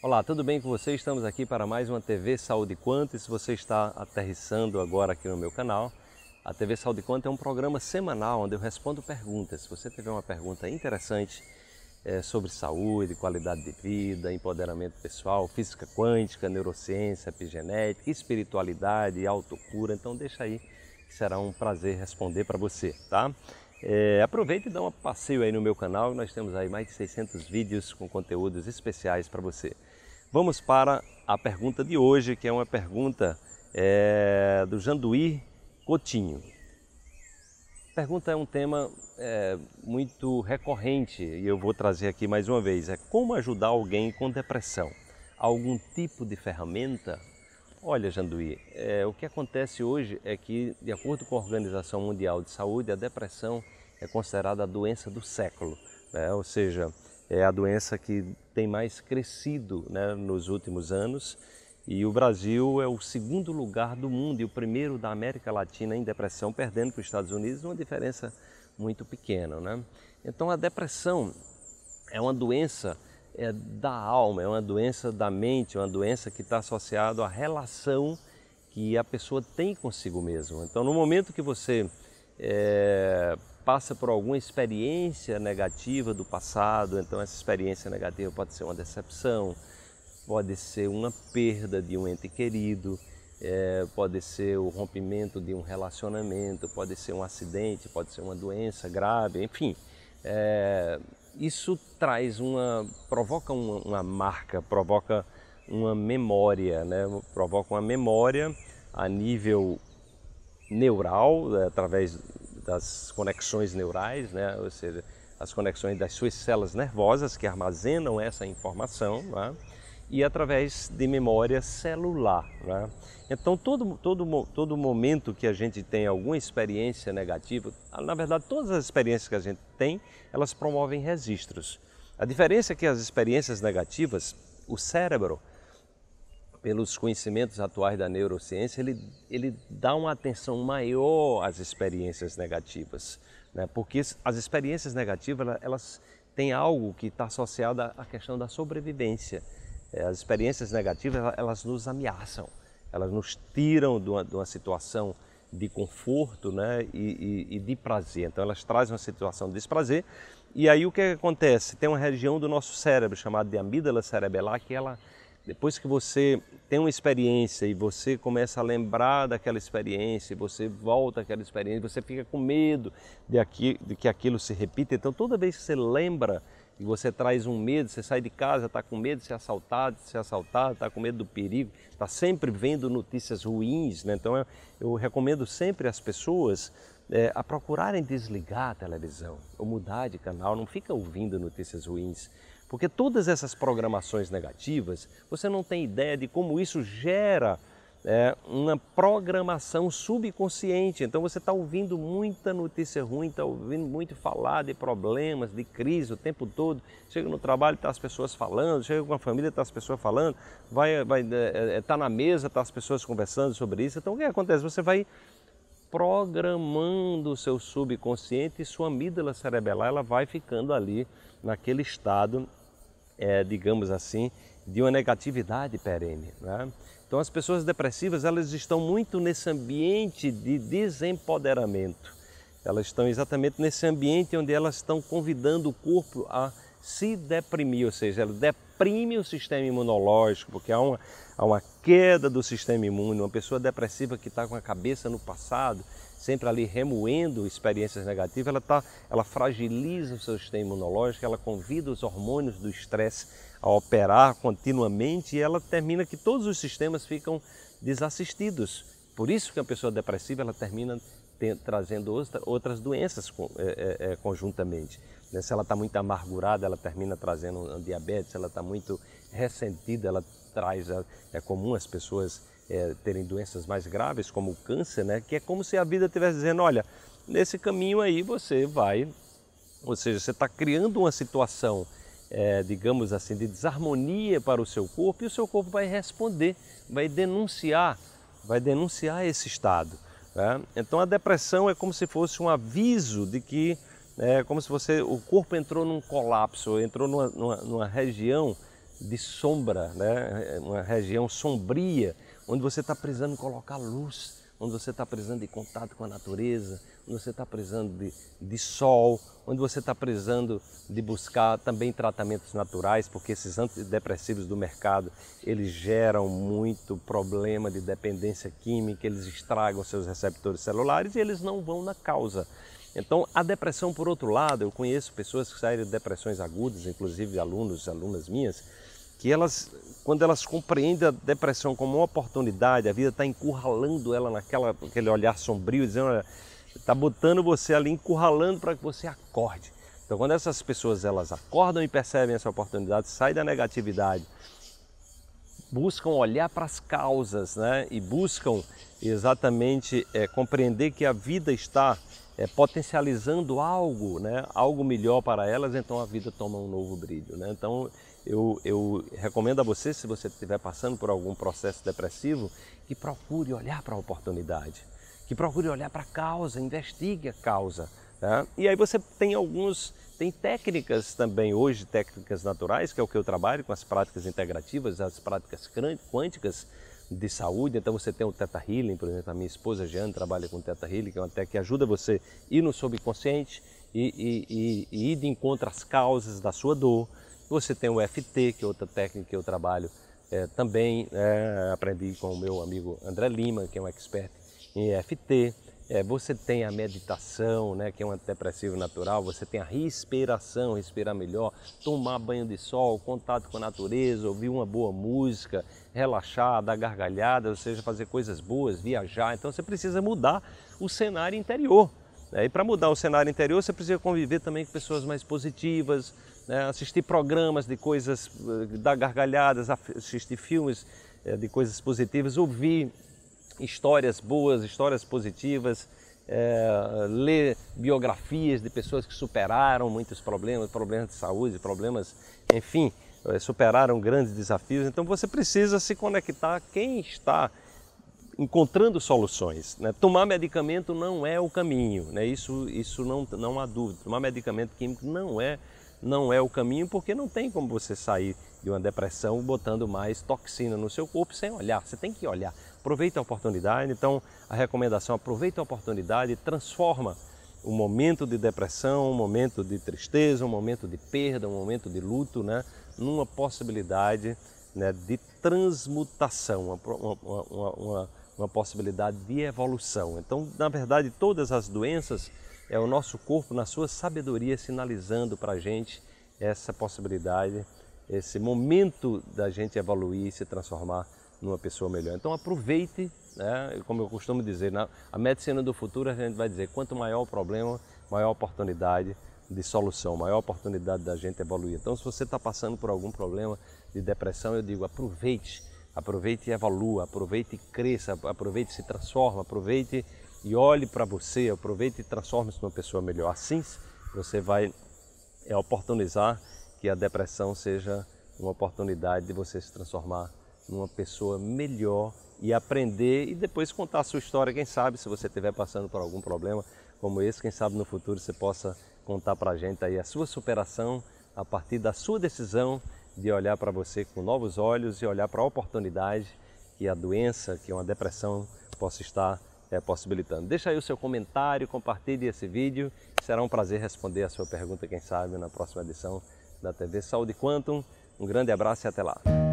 Olá, tudo bem com você? Estamos aqui para mais uma TV Saúde Quanto e se você está aterrissando agora aqui no meu canal, a TV Saúde Quanto é um programa semanal onde eu respondo perguntas. Se você tiver uma pergunta interessante é, sobre saúde, qualidade de vida, empoderamento pessoal, física quântica, neurociência, epigenética, espiritualidade, autocura, então deixa aí que será um prazer responder para você, tá? É, e dá um passeio aí no meu canal, nós temos aí mais de 600 vídeos com conteúdos especiais para você. Vamos para a pergunta de hoje, que é uma pergunta é, do Janduí Coutinho. A pergunta é um tema é, muito recorrente e eu vou trazer aqui mais uma vez. É como ajudar alguém com depressão? Algum tipo de ferramenta? Olha, Janduí, é, o que acontece hoje é que, de acordo com a Organização Mundial de Saúde, a depressão é considerada a doença do século, né? ou seja, é a doença que tem mais crescido né, nos últimos anos e o Brasil é o segundo lugar do mundo e o primeiro da América Latina em depressão, perdendo para os Estados Unidos, uma diferença muito pequena. Né? Então a depressão é uma doença é, da alma, é uma doença da mente, é uma doença que está associada à relação que a pessoa tem consigo mesma. Então no momento que você é, passa por alguma experiência negativa do passado, então essa experiência negativa pode ser uma decepção, pode ser uma perda de um ente querido, é, pode ser o rompimento de um relacionamento, pode ser um acidente, pode ser uma doença grave, enfim. É, isso traz uma, provoca uma, uma, marca, provoca uma memória, né? provoca uma memória a nível neural, né? através das conexões neurais, né? ou seja, as conexões das suas células nervosas que armazenam essa informação, né? e através de memória celular. Né? Então, todo, todo, todo momento que a gente tem alguma experiência negativa, ah, na verdade, todas as experiências que a gente tem, elas promovem registros. A diferença é que as experiências negativas, o cérebro pelos conhecimentos atuais da neurociência, ele, ele dá uma atenção maior às experiências negativas, né? porque as experiências negativas elas têm algo que está associado à questão da sobrevivência. É, as experiências negativas elas nos ameaçam, elas nos tiram de uma, de uma situação de conforto né? E, e, e de prazer. Então elas trazem uma situação de desprazer e aí o que, é acontece? Tem uma região do nosso cérebro chamada de amígdala cerebelar que ela depois que você tem uma experiência e você começa a lembrar daquela experiência, você volta àquela experiência, você fica com medo de, aqui, de que aquilo se repita. Então, toda vez que você lembra e você traz um medo, você sai de casa, está com medo de ser assaltado, de ser assaltado, está com medo do perigo, está sempre vendo notícias ruins. Né? Então, eu, eu recomendo sempre às pessoas é, a procurarem desligar a televisão ou mudar de canal, não fica ouvindo notícias ruins porque todas essas programações negativas, você não tem ideia de como isso gera é, uma programação subconsciente. Então você está ouvindo muita notícia ruim, está ouvindo muito falar de problemas, de crise o tempo todo. Chega no trabalho, está as pessoas falando, chega com a família, está as pessoas falando, vai, vai, é, é, é tá na mesa, está as pessoas conversando sobre isso. Então o que acontece? Você vai programando o seu subconsciente e sua amígdala cerebelar ela vai ficando ali naquele estado é, digamos assim, de uma negatividade perene. Né? Então as pessoas depressivas elas estão muito nesse ambiente de desempoderamento. Elas estão exatamente nesse ambiente onde elas estão convidando o corpo a se deprimir, ou seja, ela deprime o sistema imunológico, porque há uma, há uma queda do sistema imune. Uma pessoa depressiva que está com a cabeça no passado, sempre ali remoendo experiências negativas, ela, tá, ela fragiliza o seu sistema imunológico, ela convida os hormônios do estresse a operar continuamente e ela termina que todos os sistemas ficam desassistidos. Por isso que a pessoa depressiva ela termina te, trazendo outra, outras doenças é, é, é, conjuntamente. Né? Se ela está muito amargurada, ela termina trazendo diabetes, se ela está muito ressentida, ela traz, é, é comum as pessoas é, terem doenças mais graves, como o câncer, né? que é como se a vida estivesse dizendo: olha, nesse caminho aí você vai. Ou seja, você está criando uma situação, é, digamos assim, de desarmonia para o seu corpo e o seu corpo vai responder, vai denunciar, vai denunciar esse estado. Né? Então a depressão é como se fosse um aviso de que, é como se você, o corpo entrou num colapso, entrou numa, numa, numa região de sombra, né? uma região sombria onde você está precisando colocar luz, onde você está precisando de contato com a natureza, onde você está precisando de, de sol, onde você está precisando de buscar também tratamentos naturais, porque esses antidepressivos do mercado, eles geram muito problema de dependência química, eles estragam seus receptores celulares e eles não vão na causa. Então, a depressão, por outro lado, eu conheço pessoas que saíram de depressões agudas, inclusive alunos, alunas minhas, que elas, quando elas compreendem a depressão como uma oportunidade, a vida está encurralando ela naquela aquele olhar sombrio, dizendo, está botando você ali, encurralando para que você acorde. Então, quando essas pessoas elas acordam e percebem essa oportunidade, saem da negatividade, buscam olhar para as causas, né? E buscam exatamente é, compreender que a vida está é, potencializando algo, né? Algo melhor para elas, então a vida toma um novo brilho, né? Então eu, eu recomendo a você, se você estiver passando por algum processo depressivo, que procure olhar para a oportunidade, que procure olhar para a causa, investigue a causa. Tá? E aí você tem alguns, tem técnicas também hoje, técnicas naturais, que é o que eu trabalho com as práticas integrativas, as práticas quânticas de saúde. Então você tem o Teta Healing, por exemplo, a minha esposa Jeanne trabalha com Teta Healing, que é uma técnica que ajuda você a ir no subconsciente e, e, e, e ir de encontro às causas da sua dor, você tem o FT, que é outra técnica que eu trabalho é, também. É, aprendi com o meu amigo André Lima, que é um expert em FT. É, você tem a meditação, né, que é um antidepressivo natural, você tem a respiração, respirar melhor, tomar banho de sol, contato com a natureza, ouvir uma boa música, relaxar, dar gargalhada, ou seja, fazer coisas boas, viajar. Então você precisa mudar o cenário interior. Né? E para mudar o cenário interior, você precisa conviver também com pessoas mais positivas, né? assistir programas de coisas, eh, dar gargalhadas, assistir filmes eh, de coisas positivas, ouvir histórias boas, histórias positivas, é, ler biografias de pessoas que superaram muitos problemas, problemas de saúde, problemas, enfim, superaram grandes desafios. Então você precisa se conectar a quem está encontrando soluções. Né? Tomar medicamento não é o caminho, né? isso, isso não, não há dúvida. Tomar medicamento químico não é não é o caminho, porque não tem como você sair de uma depressão botando mais toxina no seu corpo sem olhar. Você tem que olhar. Aproveita a oportunidade. Então, a recomendação: aproveita a oportunidade, transforma um momento de depressão, um momento de tristeza, um momento de perda, um momento de luto, né, numa possibilidade né, de transmutação, uma, uma, uma, uma possibilidade de evolução. Então, na verdade, todas as doenças é o nosso corpo, na sua sabedoria, sinalizando para a gente essa possibilidade, esse momento da gente evoluir e se transformar numa pessoa melhor. Então aproveite, né? como eu costumo dizer, na, a medicina do futuro a gente vai dizer, quanto maior o problema, maior a oportunidade de solução, maior a oportunidade da gente evoluir. Então se você está passando por algum problema de depressão, eu digo, aproveite, aproveite e evolua, aproveite e cresça, aproveite e se transforma, aproveite e olhe para você, aproveite e transforme-se numa pessoa melhor. Assim você vai é, oportunizar que a depressão seja uma oportunidade de você se transformar numa pessoa melhor e aprender e depois contar a sua história. Quem sabe, se você estiver passando por algum problema como esse, quem sabe no futuro você possa contar para a gente aí a sua superação a partir da sua decisão de olhar para você com novos olhos e olhar para a oportunidade que a doença, que uma depressão possa estar é, possibilitando. Deixa aí o seu comentário, compartilhe esse vídeo. Será um prazer responder a sua pergunta, quem sabe, na próxima edição da TV Saúde Quantum. Um grande abraço e até lá.